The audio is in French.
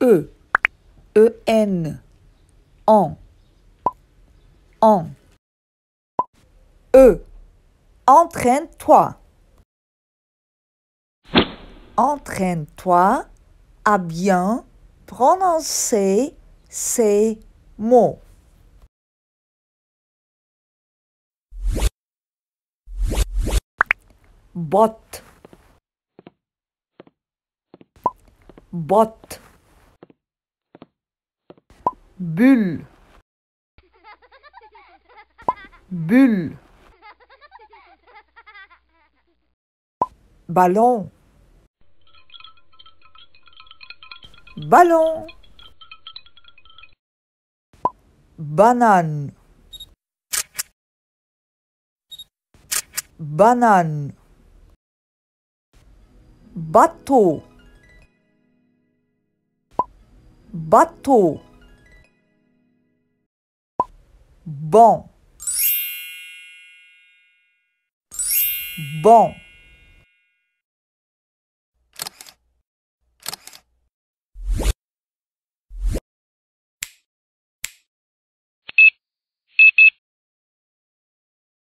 E. e, N, en, en. E, entraîne-toi. Entraîne-toi à bien prononcer ces mots. Bot, Botte bulle bulle ballon ballon banane banane bateau bateau Bon. Bon.